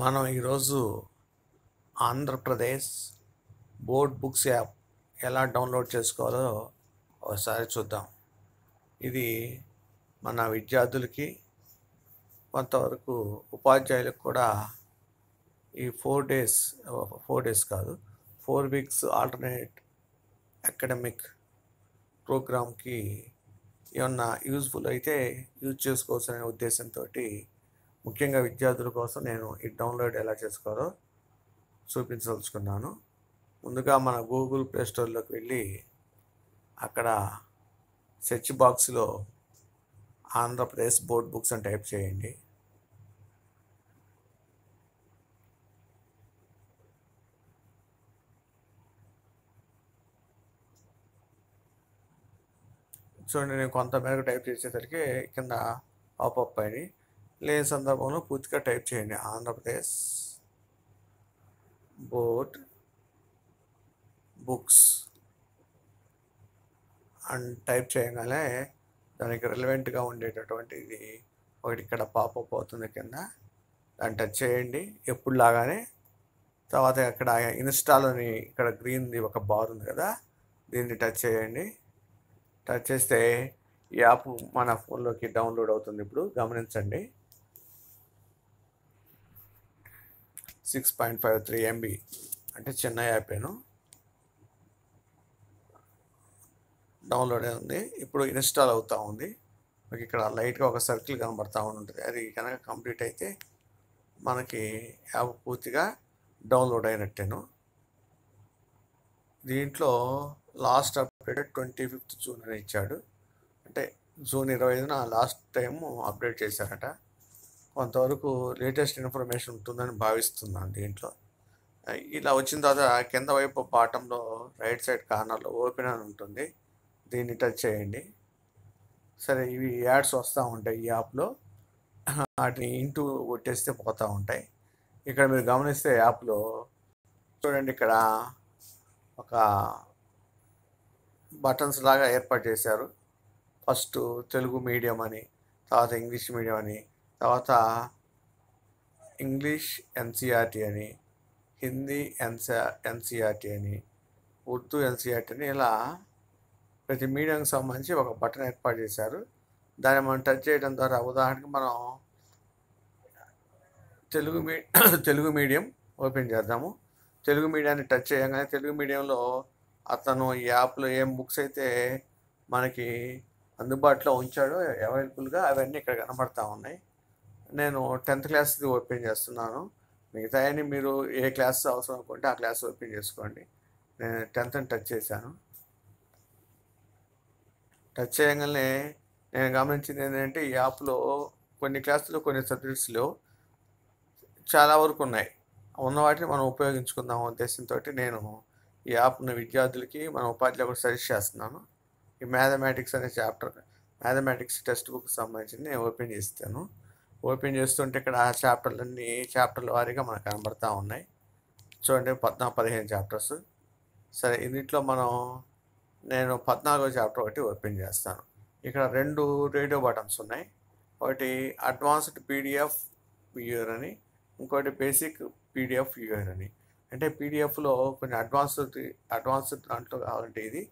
మనం ఈరోజు Andhra Pradesh board books app ఎలా డౌన్లోడ్ చేసుకోవాలో ఒకసారి చూద్దాం ఇది మన విద్యార్థులకి కొంతవరకు ఉపాధ్యాయులకు కూడా ఈ ఫోర్ డేస్ ఫోర్ డేస్ కాదు ఫోర్ వీక్స్ ఆల్టర్నేట్ అకాడమిక్ ప్రోగ్రామ్కి ఏమన్నా యూజ్ఫుల్ అయితే యూజ్ అనే ఉద్దేశంతో ముఖ్యంగా విద్యార్థుల కోసం నేను ఈ డౌన్లోడ్ ఎలా చేసుకోవాలో చూపించదలుచుకున్నాను ముందుగా మన గూగుల్ ప్లే స్టోర్లోకి వెళ్ళి అక్కడ సెర్చ్ బాక్స్లో ఆంధ్రప్రదేశ్ బోర్డ్ బుక్స్ అని టైప్ చేయండి చూడండి నేను కొంతమేరకు టైప్ చేసేసరికి కింద అప్ అని లేని సందర్భంలో పూర్తిగా టైప్ చేయండి Andhra Pradesh board books and type చేయగానే దానికి రిలవెంట్గా ఉండేటటువంటిది ఒకటి ఇక్కడ పాపప్ అవుతుంది కింద దాన్ని టచ్ చేయండి ఎప్పుడు లాగానే తర్వాత అక్కడ ఇన్స్టాల్ అని ఇక్కడ గ్రీన్ది ఒక బార్ ఉంది కదా దీన్ని టచ్ చేయండి టచ్ చేస్తే ఈ యాప్ మన ఫోన్లోకి డౌన్లోడ్ అవుతుంది ఇప్పుడు గమనించండి six point five three MB అంటే చెన్నై అయిపోయాను డౌన్లోడ్ ఉంది ఇప్పుడు ఇన్స్టాల్ అవుతూ ఉంది మనకి ఇక్కడ లైట్గా ఒక సర్కిల్ కనబడతా ఉంటుంది అది కనుక కంప్లీట్ అయితే మనకి యాప్ పూర్తిగా డౌన్లోడ్ అయినట్టేను దీంట్లో last update twenty fifth June అని ఇచ్చాడు అంటే జూన్ ఇరవై ఐదున లాస్ట్ టైము అప్డేట్ చేశారట కొంతవరకు లేటెస్ట్ ఇన్ఫర్మేషన్ ఉంటుందని భావిస్తున్నాను దీంట్లో ఇలా వచ్చిన తర్వాత కింద వైపు బాటంలో రైట్ సైడ్ కార్నర్లో ఓపెన్ అని ఉంటుంది దీన్ని టచ్ చేయండి సరే ఇవి యాడ్స్ వస్తూ ఉంటాయి ఈ యాప్లో వాటిని ఇంటూ కొట్టేస్తే పోతూ ఉంటాయి ఇక్కడ మీరు గమనిస్తే యాప్లో చూడండి ఇక్కడ ఒక బటన్స్ లాగా ఏర్పాటు చేశారు ఫస్ట్ తెలుగు మీడియం అని తర్వాత ఇంగ్లీష్ మీడియం అని తర్వాత ఇంగ్లీష్ ఎన్సీఆర్టీ అని హిందీ ఎన్సీఆర్ ఎన్సీఆర్టీ అని ఉర్దూ ఎన్సీఆర్టీ అని ఇలా ప్రతి మీడియంకి సంబంధించి ఒక బటన్ ఏర్పాటు చేశారు దాన్ని మనం టచ్ చేయడం ద్వారా ఉదాహరణకి మనం తెలుగు మీ తెలుగు మీడియం ఓపెన్ చేద్దాము తెలుగు మీడియాన్ని టచ్ చేయగానే తెలుగు మీడియంలో అతను ఈ యాప్లో ఏం బుక్స్ అయితే మనకి అందుబాటులో ఉంచాడో అవైలబుల్గా అవన్నీ ఇక్కడ కనబడతా ఉన్నాయి నేను టెన్త్ క్లాస్ది ఓపెన్ చేస్తున్నాను మిగతా అని మీరు ఏ క్లాస్ అవసరం అనుకుంటే ఆ క్లాస్ ఓపెన్ చేసుకోండి నేను టెన్త్ టచ్ చేశాను టచ్ చేయగానే నేను గమనించింది ఏంటంటే ఈ యాప్లో కొన్ని క్లాసులు కొన్ని సబ్జెక్ట్స్లో చాలా వరకు ఉన్నాయి ఉన్న వాటిని మనం ఉపయోగించుకుందాం ఉద్దేశంతో నేను ఈ యాప్ను విద్యార్థులకి మన ఉపాధ్యాయులకు సజెస్ట్ చేస్తున్నాను ఈ మ్యాథమెటిక్స్ అనే చాప్టర్ మ్యాథమెటిక్స్ టెక్స్ట్ బుక్ సంబంధించింది నేను ఓపెన్ చేస్తాను ఓపెన్ చేస్తుంటే ఇక్కడ ఆ చాప్టర్లన్నీ చాప్టర్ల వారీగా మనకు కనబడతా ఉన్నాయి చూడండి పద్నాలుగు పదిహేను చాప్టర్స్ సరే ఇందులో మనం నేను పద్నాలుగో చాప్టర్ ఒకటి ఓపెన్ చేస్తాను ఇక్కడ రెండు రేడియో బటన్స్ ఉన్నాయి ఒకటి అడ్వాన్స్డ్ పీడిఎఫ్ వ్యూయర్ అని ఇంకోటి బేసిక్ పీడిఎఫ్ వ్యూయర్ అని అంటే పీడిఎఫ్లో కొన్ని అడ్వాన్స్డ్ అడ్వాన్స్డ్ దాంట్లో కావాలంటే ఇది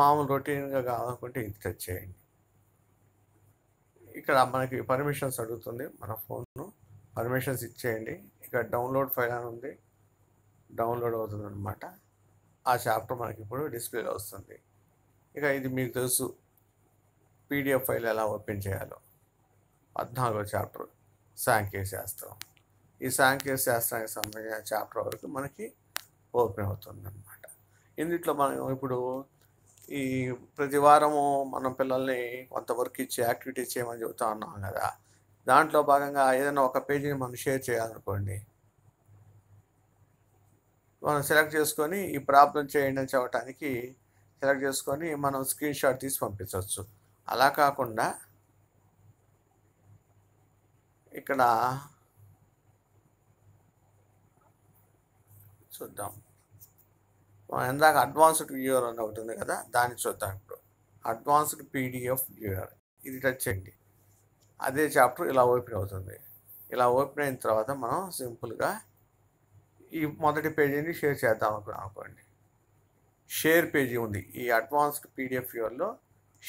మామూలు రొటీన్గా కావాలనుకుంటే ఇది టచ్ చేయండి ఇక్కడ మనకి పర్మిషన్స్ అడుగుతుంది మన ఫోన్ను పర్మిషన్స్ ఇచ్చేయండి ఇక్కడ డౌన్లోడ్ ఫైల్ అని ఉంది డౌన్లోడ్ అవుతుంది అనమాట ఆ చాప్టర్ మనకి ఇప్పుడు డిస్ప్లేలో వస్తుంది ఇక ఇది మీకు తెలుసు పీడిఎఫ్ ఫైల్ ఎలా ఓపెన్ చేయాలో పద్నాలుగో చాప్టర్ సాంఖ్య శాస్త్రం ఈ సాంఖ్య శాస్త్రానికి సంబంధించిన చాప్టర్ వరకు మనకి ఓపెన్ అవుతుంది అనమాట ఇందులో మనం ఇప్పుడు ఈ ప్రతి వారము మనం పిల్లల్ని కొంతవరకు ఇచ్చి యాక్టివిటీ చేయమని చెబుతా ఉన్నాం కదా దాంట్లో భాగంగా ఏదైనా ఒక పేజీని మనం షేర్ చేయాలనుకోండి మనం సెలెక్ట్ చేసుకొని ఈ ప్రాబ్లం చేయండి అని చెప్పడానికి సెలెక్ట్ చేసుకొని మనం స్క్రీన్ షాట్ తీసి పంపించవచ్చు అలా కాకుండా ఇక్కడ చూద్దాం మనం ఇందాక అడ్వాన్స్డ్ వ్యూయర్ అని ఒకటి ఉంది కదా దాన్ని చూద్దాం ఇప్పుడు అడ్వాన్స్డ్ పీడిఎఫ్ వ్యూయర్ ఇది టచ్ చేయండి అదే చాప్టర్ ఇలా ఓపెన్ అవుతుంది ఇలా ఓపెన్ అయిన తర్వాత మనం సింపుల్గా ఈ మొదటి పేజీని షేర్ చేద్దాం అనుకున్నాం అనుకోండి షేర్ పేజీ ఉంది ఈ అడ్వాన్స్డ్ పీడిఎఫ్ వ్యూవర్లో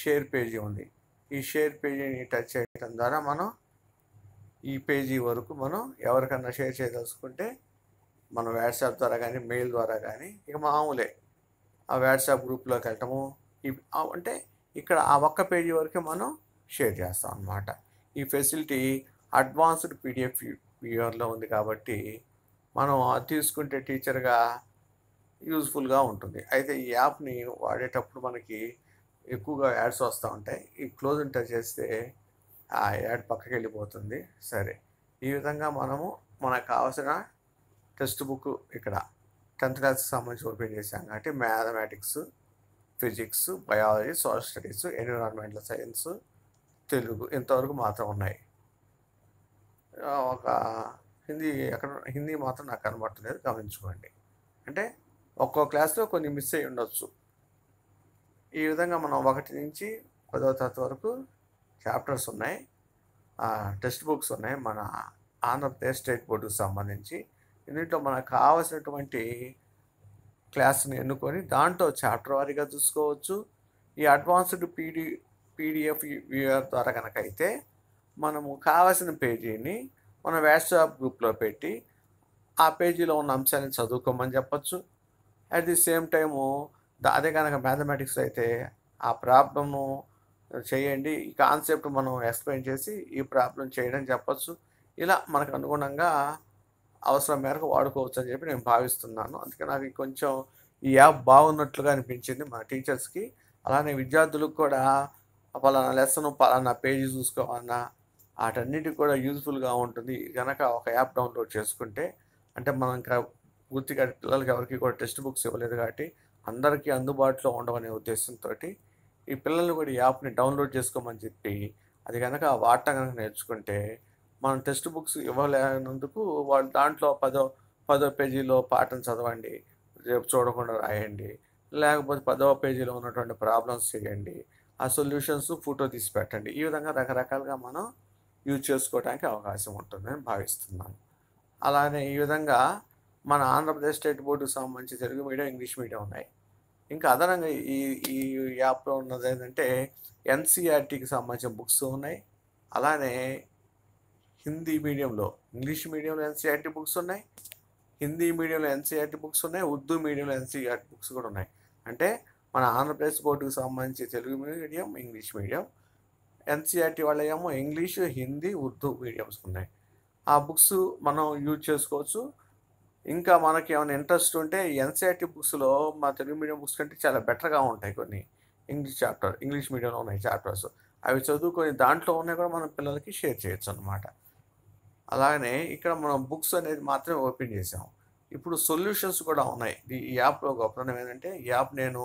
షేర్ పేజీ ఉంది ఈ షేర్ పేజీని టచ్ చేయడం ద్వారా మనం ఈ పేజీ వరకు మనం ఎవరికన్నా షేర్ చేయదలుచుకుంటే మనం వాట్సాప్ ద్వారా కానీ మెయిల్ ద్వారా కానీ ఇక మామూలే ఆ వాట్సాప్ గ్రూప్లోకి వెళ్ళటము అంటే ఇక్కడ ఆ ఒక్క పేజీ వరకే మనం షేర్ చేస్తాం అన్నమాట ఈ ఫెసిలిటీ అడ్వాన్స్డ్ పీడిఎఫ్ వ్యూవర్లో ఉంది కాబట్టి మనం తీసుకుంటే టీచర్గా యూజ్ఫుల్గా ఉంటుంది అయితే ఈ యాప్ని వాడేటప్పుడు మనకి ఎక్కువగా యాడ్స్ వస్తూ ఉంటాయి ఈ క్లోజ్ ఇంటర్ చేస్తే ఆ యాడ్ పక్కకి వెళ్ళిపోతుంది సరే ఈ విధంగా మనము మనకు కావాల్సిన టెక్స్ట్ బుక్ ఇక్కడ టెన్త్ క్లాస్కి సంబంధించి ఓపెన్ చేశాం కాబట్టి mathematics physics biology social studies environmental science Telugu ఇంతవరకు మాత్రం ఉన్నాయి ఒక హిందీ ఎక్కడ హిందీ మాత్రం నాకు కనబడలేదు గమనించుకోండి అంటే ఒక్కో క్లాస్లో కొన్ని మిస్ అయ్యి ఉండొచ్చు ఈ విధంగా మనం ఒకటి నుంచి పదవ తరగతి వరకు చాప్టర్స్ ఉన్నాయి టెక్స్ట్ బుక్స్ ఉన్నాయి మన ఆంధ్రప్రదేశ్ స్టేట్ బోర్డుకు సంబంధించి యూనిట్లో మనకు కావాల్సినటువంటి క్లాస్ని ఎన్నుకొని దాంట్లో చాప్టర్ వారీగా చూసుకోవచ్చు ఈ అడ్వాన్స్డ్ పీడి పీడిఎఫ్ వ్యూఆర్ ద్వారా అయితే మనము కావలసిన పేజీని మన వాట్సాప్ గ్రూప్లో పెట్టి ఆ పేజీలో ఉన్న అంశాన్ని చదువుకోమని చెప్పచ్చు అట్ ది సేమ్ టైము అదే కనుక మ్యాథమెటిక్స్ అయితే ఆ ప్రాబ్లము చేయండి ఈ కాన్సెప్ట్ మనం ఎక్స్ప్లెయిన్ చేసి ఈ ప్రాబ్లం చేయడం చెప్పచ్చు ఇలా మనకు అనుగుణంగా అవసరం మేరకు వాడుకోవచ్చు అని చెప్పి నేను భావిస్తున్నాను అందుకే నాకు కొంచెం ఈ యాప్ బాగున్నట్లుగా అనిపించింది మా టీచర్స్కి అలానే విద్యార్థులకు కూడా పలానా లెసన్ పలానా పేజీ చూసుకోవాలన్నా వాటన్నిటికి కూడా యూజ్ఫుల్గా ఉంటుంది కనుక ఒక యాప్ డౌన్లోడ్ చేసుకుంటే అంటే మనం ఇంకా పూర్తిగా పిల్లలకి ఎవరికి కూడా టెక్స్ట్ బుక్స్ ఇవ్వలేదు కాబట్టి అందరికీ అందుబాటులో ఉండవనే ఉద్దేశంతో ఈ పిల్లల్ని కూడా ఈ యాప్ని డౌన్లోడ్ చేసుకోమని చెప్పి అది కనుక వాడటం కనుక నేర్చుకుంటే మనం టెక్స్ట్ బుక్స్ ఇవ్వలేనందుకు వాళ్ళు దాంట్లో పదో పదో పేజీలో పాఠం చదవండి రేపు చూడకుండా రాయండి లేకపోతే పదవ పేజీలో ఉన్నటువంటి ప్రాబ్లమ్స్ చేయండి ఆ సొల్యూషన్స్ ఫోటో తీసి పెట్టండి ఈ విధంగా రకరకాలుగా మనం యూజ్ చేసుకోవడానికి అవకాశం ఉంటుందని భావిస్తున్నాను అలానే ఈ విధంగా మన ఆంధ్రప్రదేశ్ స్టేట్ బోర్డుకు సంబంధించి తెలుగు మీడియం ఇంగ్లీష్ మీడియం ఉన్నాయి ఇంకా అదనంగా ఈ ఈ యాప్లో ఉన్నది ఏంటంటే ఎన్సీఆర్టీకి సంబంధించిన బుక్స్ ఉన్నాయి అలానే హిందీ మీడియంలో ఇంగ్లీష్ మీడియంలో ఎన్సీఆర్టీ బుక్స్ ఉన్నాయి హిందీ మీడియంలో ఎన్సీఆర్టీ బుక్స్ ఉన్నాయి ఉర్దూ మీడియంలో ఎన్సీఆర్టీ బుక్స్ కూడా ఉన్నాయి అంటే మన ఆంధ్రప్రదేశ్ బోర్డుకు సంబంధించి Telugu medium English medium NCERT వాళ్ళేమో ఇంగ్లీషు హిందీ ఉర్దూ మీడియంస్ ఉన్నాయి ఆ బుక్స్ మనం యూజ్ చేసుకోవచ్చు ఇంకా మనకి ఏమైనా ఇంట్రెస్ట్ ఉంటే ఎన్సీఆర్టీ బుక్స్లో మా తెలుగు మీడియం బుక్స్ కంటే చాలా బెటర్గా ఉంటాయి కొన్ని ఇంగ్లీష్ చాప్టర్ ఇంగ్లీష్ మీడియంలో ఉన్నాయి చాప్టర్స్ అవి చదువుకొని దాంట్లో ఉన్నాయి కూడా మనం పిల్లలకి షేర్ చేయొచ్చు అనమాట అలానే ఇక్కడ మనం బుక్స్ అనేది మాత్రమే ఓపెన్ చేసాము ఇప్పుడు సొల్యూషన్స్ కూడా ఉన్నాయి ఈ యాప్లో గొప్పతనం ఏంటంటే యాప్ నేను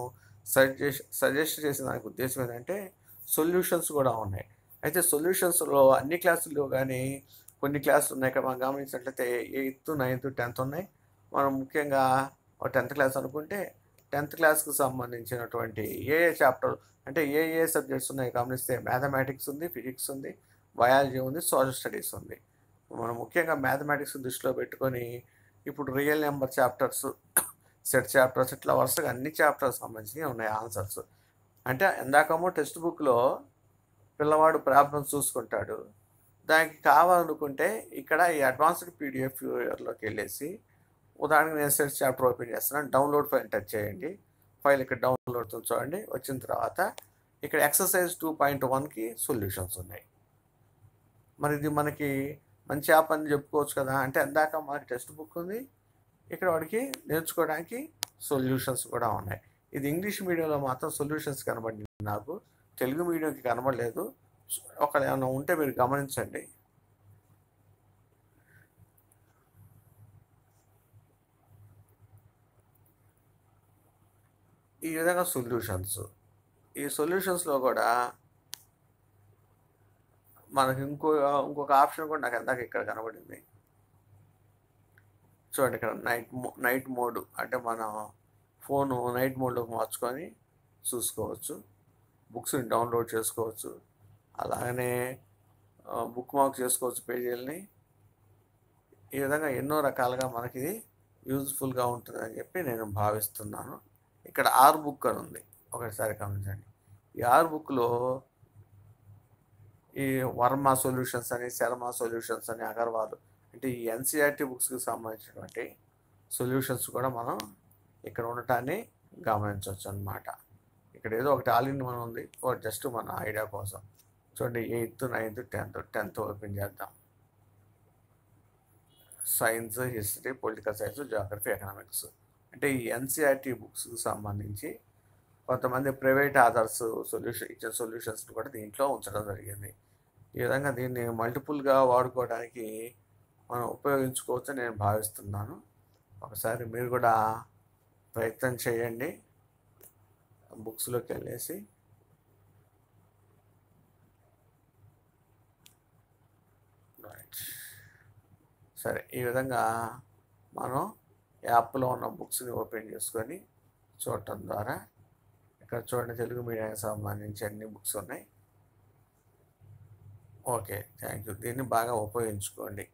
సజెస్ట్ సజెస్ట్ చేసిన దానికి ఉద్దేశం ఏంటంటే సొల్యూషన్స్ కూడా ఉన్నాయి అయితే సొల్యూషన్స్లో అన్ని క్లాసుల్లో కానీ కొన్ని క్లాసులు ఉన్నాయి ఇక్కడ మనం గమనించినట్లయితే ఎయిత్ నైన్త్ టెన్త్ ఉన్నాయి మనం ముఖ్యంగా టెన్త్ క్లాస్ అనుకుంటే టెన్త్ క్లాస్కి సంబంధించినటువంటి ఏ ఏ చాప్టర్ అంటే ఏ ఏ సబ్జెక్ట్స్ ఉన్నాయి గమనిస్తే మ్యాథమెటిక్స్ ఉంది ఫిజిక్స్ ఉంది బయాలజీ ఉంది సోషల్ స్టడీస్ ఉంది మనం ముఖ్యంగా మ్యాథమెటిక్స్ దృష్టిలో పెట్టుకొని ఇప్పుడు real number chapters set chapters ఇట్లా వరుసగా అన్ని చాప్టర్స్ సంబంధించినవి ఉన్నాయి ఆన్సర్స్ అంటే ఎందాకమో టెక్స్ట్ బుక్లో పిల్లవాడు ప్రాబ్లమ్స్ చూసుకుంటాడు దానికి కావాలనుకుంటే ఇక్కడ ఈ అడ్వాన్స్డ్ పీడిఎఫ్ లోకి వెళ్ళేసి ఉదాహరణకి నేను సెట్ చాప్టర్ ఓపెన్ చేస్తున్నాను డౌన్లోడ్ ఫైల్ టచ్ చేయండి ఫైల్ ఇక్కడ డౌన్లోడ్ చూడండి వచ్చిన తర్వాత ఇక్కడ ఎక్సర్సైజ్ టూ పాయింట్ వన్కి సొల్యూషన్స్ ఉన్నాయి మరి ఇది మనకి మంచి యాప్ అని చెప్పుకోవచ్చు కదా అంటే అందాక మాకు టెక్స్ట్ బుక్ ఉంది ఇక్కడ వాడికి నేర్చుకోవడానికి సొల్యూషన్స్ కూడా ఉన్నాయి ఇది ఇంగ్లీష్ మీడియంలో మాత్రం సొల్యూషన్స్ కనబడింది నాకు తెలుగు మీడియంకి కనబడలేదు ఒకళ్ళు ఏమైనా ఉంటే మీరు గమనించండి ఈ విధంగా సొల్యూషన్స్ ఈ సొల్యూషన్స్లో కూడా మనకి ఇంకో ఇంకొక ఆప్షన్ కూడా నాకు ఇందాక ఇక్కడ కనబడింది చూడండి ఇక్కడ నైట్ నైట్ మోడ్ అంటే మన ఫోను నైట్ మోడ్లోకి మార్చుకొని చూసుకోవచ్చు బుక్స్ని డౌన్లోడ్ చేసుకోవచ్చు అలాగనే బుక్ మార్క్ చేసుకోవచ్చు పేజీలని ఈ విధంగా ఎన్నో రకాలుగా మనకి యూజ్ఫుల్గా ఉంటుందని చెప్పి నేను భావిస్తున్నాను ఇక్కడ ఆరు బుక్ అని ఉంది ఒకసారి గమనించండి ఈ ఆరు బుక్లో ఈ వర్మ సొల్యూషన్స్ అని శర్మ సొల్యూషన్స్ అని అగర్వాల్ అంటే ఈ ఎన్సీఆర్టీ బుక్స్కి సంబంధించినటువంటి సొల్యూషన్స్ కూడా మనం ఇక్కడ ఉండటాన్ని గమనించవచ్చు అనమాట ఇక్కడ ఏదో ఒకటి ఆల్ ఇన్ మనం ఉంది జస్ట్ మన ఐడియా కోసం చూడండి eighth ninth tenth tenth open చేద్దాం science history political science geography economics అంటే ఈ ఎన్సీఆర్టీ బుక్స్కి సంబంధించి కొంతమంది ప్రైవేట్ ఆధార్స్ సొల్యూషన్ ఇచ్చే సొల్యూషన్స్ కూడా దీంట్లో ఉంచడం జరిగింది ఈ విధంగా దీన్ని మల్టిపుల్గా వాడుకోవడానికి మనం ఉపయోగించుకోవచ్చు నేను భావిస్తున్నాను ఒకసారి మీరు కూడా ప్రయత్నం చేయండి బుక్స్లోకి వెళ్ళేసి సరే ఈ విధంగా మనం యాప్లో ఉన్న బుక్స్ని ఓపెన్ చేసుకొని చూడటం ద్వారా ఇక్కడ చూడండి తెలుగు మీడియానికి సంబంధించి అన్ని బుక్స్ ఉన్నాయి ఓకే థ్యాంక్ యూ దీన్ని బాగా ఉపయోగించుకోండి